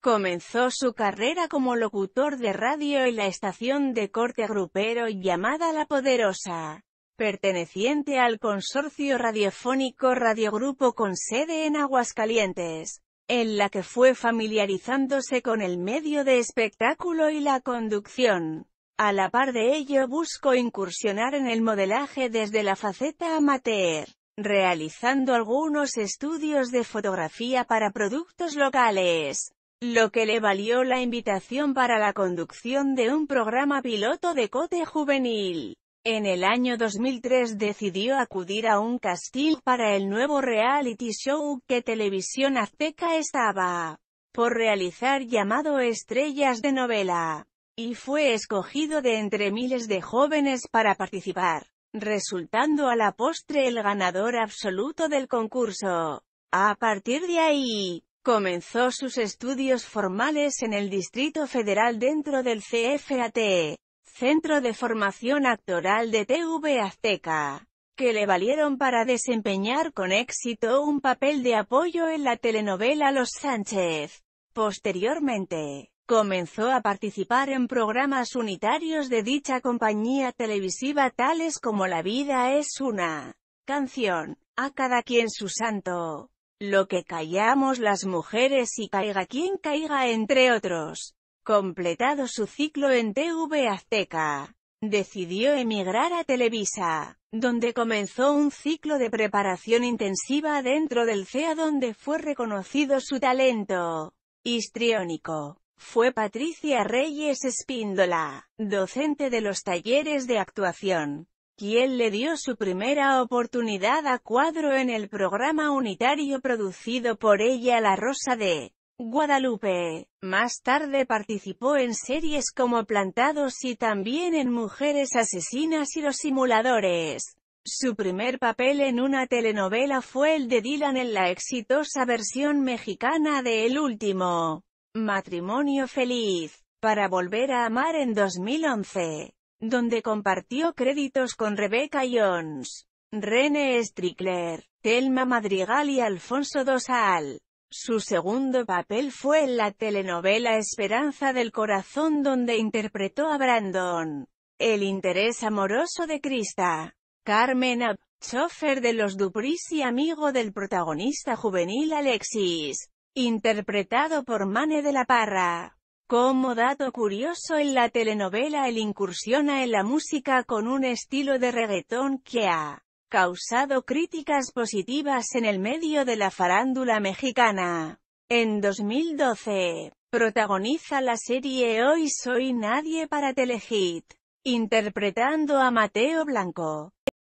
Comenzó su carrera como locutor de radio en la estación de corte grupero llamada La Poderosa, perteneciente al consorcio radiofónico Radiogrupo con sede en Aguascalientes, en la que fue familiarizándose con el medio de espectáculo y la conducción. A la par de ello buscó incursionar en el modelaje desde la faceta amateur, realizando algunos estudios de fotografía para productos locales lo que le valió la invitación para la conducción de un programa piloto de cote juvenil. En el año 2003 decidió acudir a un casting para el nuevo reality show que Televisión Azteca estaba por realizar llamado Estrellas de Novela, y fue escogido de entre miles de jóvenes para participar, resultando a la postre el ganador absoluto del concurso. A partir de ahí, Comenzó sus estudios formales en el Distrito Federal dentro del CFAT, Centro de Formación Actoral de TV Azteca, que le valieron para desempeñar con éxito un papel de apoyo en la telenovela Los Sánchez. Posteriormente, comenzó a participar en programas unitarios de dicha compañía televisiva tales como La vida es una canción, a cada quien su santo, lo que callamos las mujeres y caiga quien caiga entre otros. Completado su ciclo en TV Azteca, decidió emigrar a Televisa, donde comenzó un ciclo de preparación intensiva dentro del CEA donde fue reconocido su talento histriónico. Fue Patricia Reyes Espíndola, docente de los talleres de actuación, quien le dio su primera oportunidad a cuadro en el programa unitario producido por ella La Rosa de Guadalupe. Más tarde participó en series como Plantados y también en Mujeres Asesinas y Los Simuladores. Su primer papel en una telenovela fue el de Dylan en la exitosa versión mexicana de El Último Matrimonio Feliz, para volver a amar en 2011 donde compartió créditos con Rebecca Jones, Rene Strickler, Thelma Madrigal y Alfonso Dosal. Su segundo papel fue en la telenovela Esperanza del Corazón donde interpretó a Brandon, el interés amoroso de Krista, Carmen Ab, chofer de los Dupris y amigo del protagonista juvenil Alexis, interpretado por Mane de la Parra. Como dato curioso en la telenovela él incursiona en la música con un estilo de reggaetón que ha causado críticas positivas en el medio de la farándula mexicana. En 2012, protagoniza la serie Hoy Soy Nadie para Telehit, interpretando a Mateo Blanco.